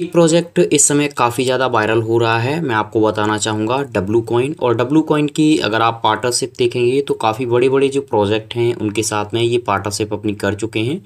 ये प्रोजेक्ट इस समय काफ़ी ज़्यादा वायरल हो रहा है मैं आपको बताना चाहूँगा डब्लू कॉइन और डब्लू कॉइन की अगर आप पार्टनरशिप देखेंगे तो काफ़ी बड़े बड़े जो प्रोजेक्ट हैं उनके साथ में ये पार्टनरशिप अपनी कर चुके हैं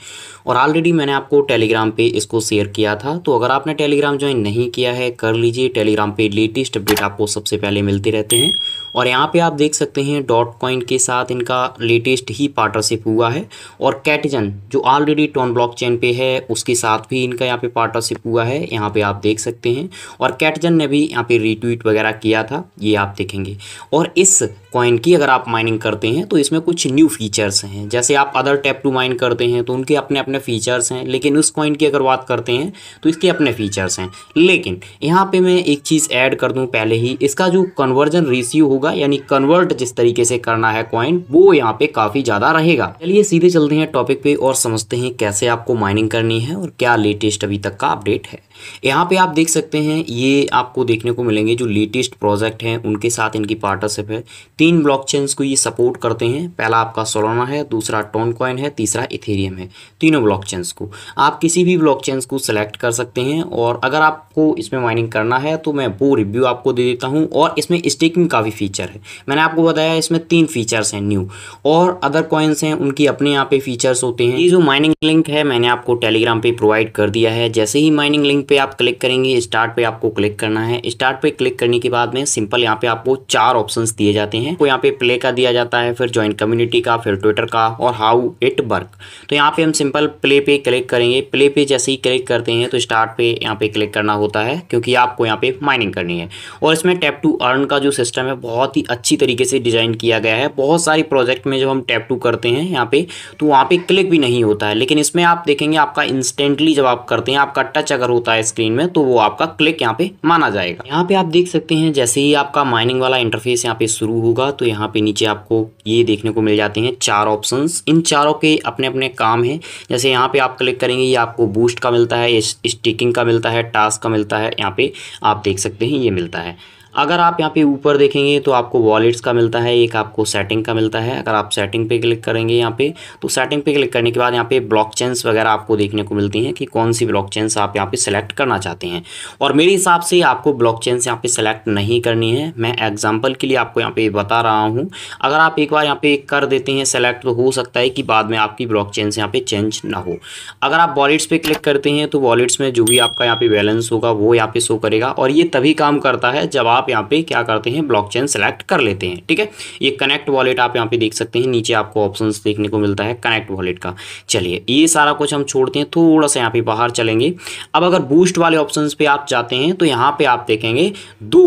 और ऑलरेडी मैंने आपको टेलीग्राम पे इसको शेयर किया था तो अगर आपने टेलीग्राम ज्वाइन नहीं किया है कर लीजिए टेलीग्राम पर लेटेस्ट अपडेट आपको सबसे पहले मिलते रहते हैं और यहाँ पर आप देख सकते हैं डॉट कॉइन के साथ इनका लेटेस्ट ही पार्टनरशिप हुआ है और कैटजन जो ऑलरेडी टॉन ब्लॉक चेन पे है उसके साथ भी इनका यहाँ पे पार्टनरशिप हुआ है यहाँ पे आप देख सकते हैं और कैटजन ने भी यहाँ पे रीट्वीट वगैरह किया था ये आप देखेंगे और इस कॉइन की अगर आप माइनिंग करते हैं तो इसमें कुछ न्यू फीचर्स हैं जैसे आप अदर टैप टू माइन करते हैं तो उनके अपने अपने फीचर्स हैं लेकिन उस कॉइन की अगर बात करते हैं तो इसके अपने फीचर्स हैं लेकिन यहाँ पर मैं एक चीज़ ऐड कर दूँ पहले ही इसका जो कन्वर्जन रेशियो होगा यानी कन्वर्ट जिस तरीके से करना है कॉइन वो यहाँ पर काफ़ी ज़्यादा रहेगा चलिए सीधे चलते हैं टॉपिक पर और समझते हैं कैसे आपको माइनिंग करनी है और क्या लेटेस्ट अभी तक का अपडेट है यहाँ पे आप देख सकते हैं ये आपको देखने को मिलेंगे जो लेटेस्ट प्रोजेक्ट हैं उनके साथ इनकी पार्टनरशिप है तीन ब्लॉकचेन्स को ये सपोर्ट करते हैं पहला आपका सोलोना है दूसरा टोन कॉइन है तीसरा इथेरियम है तीनों ब्लॉकचेन्स को आप किसी भी ब्लॉकचेन्स को सेलेक्ट कर सकते हैं और अगर आपको इसमें माइनिंग करना है तो मैं वो रिव्यू आपको दे देता हूँ और इसमें स्टेकिंग का भी फीचर है मैंने आपको बताया इसमें तीन फीचर्स हैं न्यू और अदर कॉइन्स हैं उनकी अपने यहाँ पे फीचर्स होते हैं ये जो माइनिंग लिंक है मैंने आपको टेलीग्राम पर प्रोवाइड कर दिया है जैसे ही माइनिंग लिंक पे आप क्लिक करेंगे स्टार्ट पे आपको क्लिक करना है स्टार्ट पे क्लिक करने के बाद में सिंपल यहाँ पे आपको चार ऑप्शन दिए जाते हैं तो यहाँ पे प्ले का दिया जाता है फिर ज्वाइन कम्युनिटी का फिर ट्विटर का और हाउ इट वर्क तो यहाँ पे हम सिंपल प्ले पे क्लिक करेंगे प्ले पे जैसे ही क्लिक करते हैं तो स्टार्ट पे यहाँ पे क्लिक करना होता है क्योंकि आपको यहाँ पे माइनिंग करनी है और इसमें टैप टू अर्न का जो सिस्टम है बहुत ही अच्छी तरीके से डिजाइन किया गया है बहुत सारे प्रोजेक्ट में जब हम टैप टू करते हैं यहाँ पे तो वहाँ पे क्लिक भी नहीं होता है लेकिन इसमें आप देखेंगे आपका इंस्टेंटली जब आप करते हैं आपका टच अगर होता है है स्क्रीन में तो वो आपका क्लिक यहाँ पे माना जाएगा यहाँ पे आप देख सकते हैं जैसे ही आपका माइनिंग वाला इंटरफेस यहाँ पे शुरू होगा तो यहाँ पे नीचे आपको ये देखने को मिल जाते हैं चार ऑप्शन इन चारों के अपने अपने काम है जैसे यहाँ पे आप क्लिक करेंगे ये आपको बूस्ट का मिलता है स्टिकिंग का मिलता है टास्क का मिलता है यहाँ पे आप देख सकते हैं ये मिलता है अगर आप यहाँ पे ऊपर देखेंगे तो आपको वॉलेट्स का मिलता है एक आपको सेटिंग का मिलता है अगर आप सेटिंग पे क्लिक करेंगे यहाँ पे तो सेटिंग पे क्लिक करने के बाद यहाँ पे ब्लॉक वगैरह आपको देखने को मिलती हैं कि कौन सी ब्लॉक आप यहाँ पे सेलेक्ट करना चाहते हैं और मेरे हिसाब से आपको ब्लॉक चेन्स यहाँ पे सेलेक्ट नहीं करनी है मैं एग्जाम्पल के लिए आपको यहाँ पे बता रहा हूँ अगर आप एक बार यहाँ पे कर देते हैं सेलेक्ट तो हो सकता है कि बाद में आपकी ब्लॉक चेन्स यहाँ पे चेंज ना हो अगर आप वॉलेट्स पे क्लिक करते हैं तो वॉलेट्स में जो भी आपका यहाँ पे बैलेंस होगा वो यहाँ पे शो करेगा और ये तभी काम करता है जब आप आप यहाँ पे क्या करते हैं ब्लॉक चेन सेलेक्ट कर लेते हैं ठीक है ये कनेक्ट वॉलेट आप यहाँ पे देख सकते हैं नीचे आपको ऑप्शन देखने को मिलता है कनेक्ट वॉलेट का चलिए ये सारा कुछ हम छोड़ते हैं थोड़ा सा यहाँ पे बाहर चलेंगे अब अगर बूस्ट वाले ऑप्शन पे आप जाते हैं तो यहाँ पे आप देखेंगे दो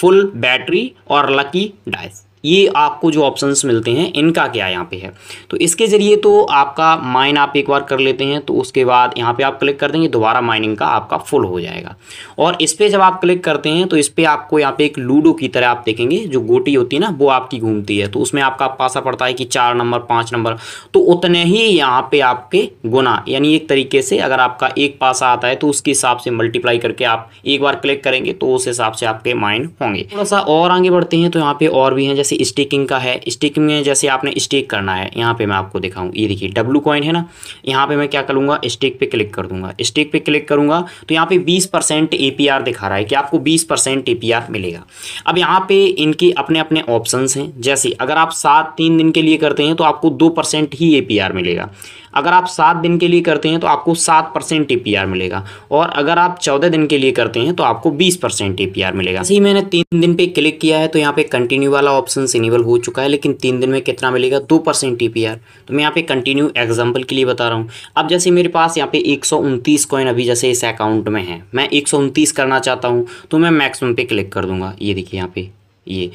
फुल बैटरी और लकी डाइस ये आपको जो ऑप्शंस मिलते हैं इनका क्या यहाँ पे है तो इसके ज़रिए तो आपका माइन आप एक बार कर लेते हैं तो उसके बाद यहाँ पे आप क्लिक कर देंगे दोबारा माइनिंग का आपका फुल हो जाएगा और इस पर जब आप क्लिक करते हैं तो इस पर आपको यहाँ पे एक लूडो की तरह आप देखेंगे जो गोटी होती है ना वो आपकी घूमती है तो उसमें आपका पासा पड़ता है कि चार नंबर पाँच नंबर तो उतने ही यहाँ पर आपके गुना यानी एक तरीके से अगर आपका एक पासा आता है तो उसके हिसाब से मल्टीप्लाई करके आप एक बार क्लिक करेंगे तो उस हिसाब से आपके माइन होंगे थोड़ा सा और आगे बढ़ते हैं तो यहाँ पर और भी हैं जैसे जैसे स्टिकिंग का है स्टिकिंग में जैसे आपने स्टिक करना है यहाँ पे मैं आपको दिखाऊँ ये देखिए डब्लू कॉइन है ना यहाँ पे मैं क्या करूँगा स्टिक पे क्लिक कर दूंगा स्टिक पे क्लिक करूँगा तो यहाँ पे 20 परसेंट ए दिखा रहा है कि आपको 20 परसेंट ए मिलेगा अब यहाँ पे इनके अपने अपने ऑप्शन हैं जैसे अगर आप सात तीन दिन के लिए करते हैं तो आपको दो ही ए मिलेगा अगर आप सात दिन के लिए करते हैं तो आपको सात परसेंट ए मिलेगा और अगर आप चौदह दिन के लिए करते हैं तो आपको बीस परसेंट ए मिलेगा इसी मैंने तीन दिन पे क्लिक किया है तो यहाँ पे कंटिन्यू वाला ऑप्शन ऑप्शंस इनेबल हो चुका है लेकिन तीन दिन में कितना मिलेगा दो परसेंट टी तो मैं यहाँ पे कंटिन्यू एग्जाम्पल के लिए बता रहा हूँ अब जैसे मेरे पास यहाँ पे एक कॉइन अभी जैसे इस अकाउंट में है मैं एक करना चाहता हूँ तो मैं मैक्सिमम पे क्लिक कर दूंगा ये देखिए यहाँ पे ये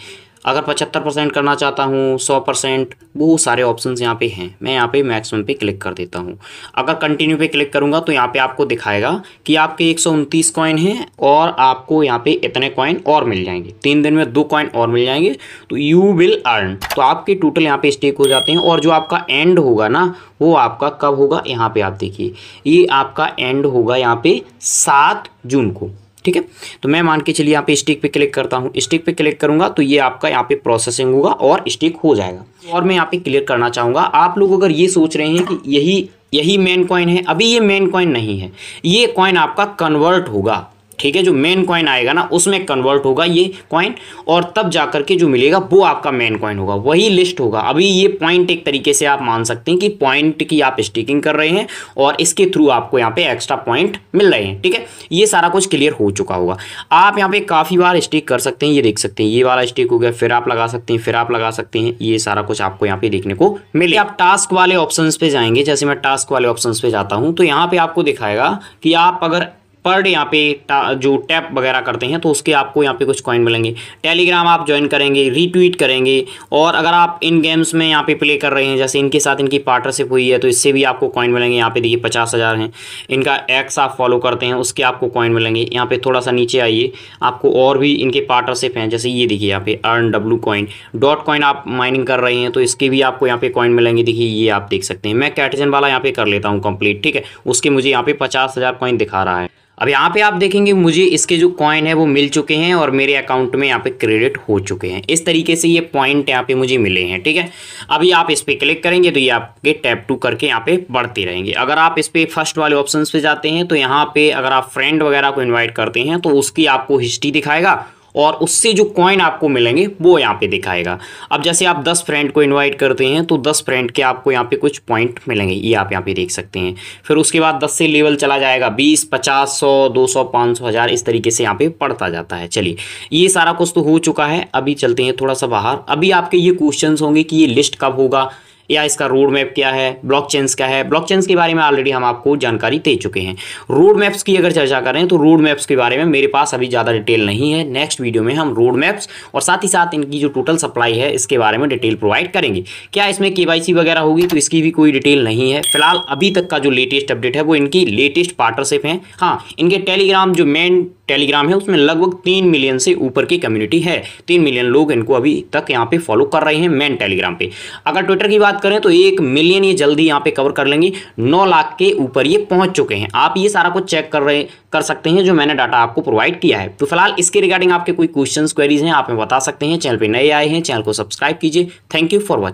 अगर पचहत्तर परसेंट करना चाहता हूँ सौ परसेंट बहुत सारे ऑप्शंस यहाँ पे हैं मैं यहाँ पे मैक्सिमम पे क्लिक कर देता हूँ अगर कंटिन्यू पे क्लिक करूँगा तो यहाँ पे आपको दिखाएगा कि आपके एक सौ उनतीस कॉइन हैं और आपको यहाँ पे इतने कॉइन और मिल जाएंगे तीन दिन में दो कॉइन और मिल जाएंगे तो यू विल अर्न तो आपके टोटल यहाँ पे स्टेक हो जाते हैं और जो आपका एंड होगा ना वो आपका कब होगा यहाँ पर आप देखिए ये आपका एंड होगा यहाँ पर सात जून को ठीक है तो मैं मान के चलिए यहाँ पे स्टिक पे क्लिक करता हूँ स्टिक पे क्लिक करूंगा तो ये आपका यहाँ पे प्रोसेसिंग होगा और स्टिक हो जाएगा और मैं यहाँ पे क्लियर करना चाहूंगा आप लोग अगर ये सोच रहे हैं कि यही यही मेन कॉइन है अभी ये मेन कॉइन नहीं है ये कॉइन आपका कन्वर्ट होगा ठीक है जो मेन कॉइन आएगा ना उसमें कन्वर्ट होगा ये कॉइन और तब जाकर के जो मिलेगा वो आपका मेन कॉइन होगा वही लिस्ट होगा अभी ये पॉइंट एक तरीके से आप मान सकते हैं कि पॉइंट की आप स्टिकिंग कर रहे हैं और इसके थ्रू आपको यहाँ पे एक्स्ट्रा पॉइंट मिल रहे हैं ठीक है ये सारा कुछ क्लियर हो चुका होगा आप यहाँ पे काफ़ी बार स्टिक कर सकते हैं ये देख सकते हैं ये वाला स्टिक हो गया फिर आप लगा सकते हैं फिर आप लगा सकते हैं ये सारा कुछ आपको यहाँ पे देखने को मिले आप टास्क वाले ऑप्शन पे जाएंगे जैसे मैं टास्क वाले ऑप्शन पे जाता हूँ तो यहाँ पे आपको दिखाएगा कि आप अगर पर डे यहाँ पे जो टैप वगैरह करते हैं तो उसके आपको यहाँ पे कुछ कॉइन मिलेंगे टेलीग्राम आप ज्वाइन करेंगे रीट्वीट करेंगे और अगर आप इन गेम्स में यहाँ पे प्ले कर रहे हैं जैसे इनके साथ इनकी पार्टनरशिप हुई है तो इससे भी आपको कॉइन मिलेंगे यहाँ पे देखिए पचास हज़ार हैं इनका एक्स आप फॉलो करते हैं उसके आपको कॉइन मिलेंगे यहाँ पर थोड़ा सा नीचे आइए आपको और भी इनके पार्टनरशिप हैं जैसे ये देखिए यहाँ पे earn W coin dot coin आप माइनिंग कर रहे हैं तो इसके भी आपको यहाँ पे कॉइन मिलेंगे देखिए ये आप देख सकते हैं मैं कैटजन वाला यहाँ पे कर लेता हूँ कंप्लीट ठीक है उसके मुझे यहाँ पे पचास हज़ार कॉइन दिखा रहा है अब यहाँ पे आप देखेंगे मुझे इसके जो कॉइन है वो मिल चुके हैं और मेरे अकाउंट में यहाँ पे क्रेडिट हो चुके हैं इस तरीके से ये पॉइंट यहाँ पे मुझे मिले हैं ठीक है अभी आप इस पर क्लिक करेंगे तो ये आपके टैप टू करके यहाँ पे बढ़ते रहेंगे अगर आप इस पर फर्स्ट वाले ऑप्शन पे जाते हैं तो यहाँ पे अगर आप फ्रेंड वगैरह को इन्वाइट करते हैं तो उसकी आपको हिस्ट्री दिखाएगा और उससे जो कॉइन आपको मिलेंगे वो यहाँ पे दिखाएगा अब जैसे आप दस फ्रेंड को इन्वाइट करते हैं तो दस फ्रेंड के आपको यहाँ पे कुछ पॉइंट मिलेंगे ये आप यहाँ पे देख सकते हैं फिर उसके बाद दस से लेवल चला जाएगा बीस पचास सौ दो सौ पाँच सौ हज़ार इस तरीके से यहाँ पे पड़ता जाता है चलिए ये सारा कुछ तो हो चुका है अभी चलते हैं थोड़ा सा बाहर अभी आपके ये क्वेश्चन होंगे कि ये लिस्ट कब होगा या इसका रोड मैप क्या है ब्लॉक क्या है ब्लॉक चेन्स के बारे में ऑलरेडी हम आपको जानकारी दे चुके हैं रोड मैप्स की अगर चर्चा करें तो रोड मैप्स के बारे में मेरे पास अभी ज़्यादा डिटेल नहीं है नेक्स्ट वीडियो में हम रोड मैप्स और साथ ही साथ इनकी जो टोटल सप्लाई है इसके बारे में डिटेल प्रोवाइड करेंगे क्या इसमें के वगैरह होगी तो इसकी भी कोई डिटेल नहीं है फिलहाल अभी तक का जो लेटेस्ट अपडेट है वो इनकी लेटेस्ट पार्टनरशिप है हाँ इनके टेलीग्राम जो मेन टेलीग्राम है उसमें लगभग तीन मिलियन से ऊपर की कम्युनिटी है तीन मिलियन लोग इनको अभी तक यहाँ पे फॉलो कर रहे हैं मेन टेलीग्राम पे अगर ट्विटर की बात बात करें तो एक मिलियन ये जल्दी यहाँ पे कवर कर लेंगे नौ लाख के ऊपर ये पहुंच चुके हैं आप ये सारा कुछ चेक कर रहे कर सकते हैं जो मैंने डाटा आपको प्रोवाइड किया है तो फिलहाल इसके रिगार्डिंग आपके कोई क्वेश्चन क्वेरीज हैं आप में बता सकते हैं चैनल पर नए आए हैं चैनल को सब्सक्राइब कीजिए थैंक यू फॉर वॉचिंग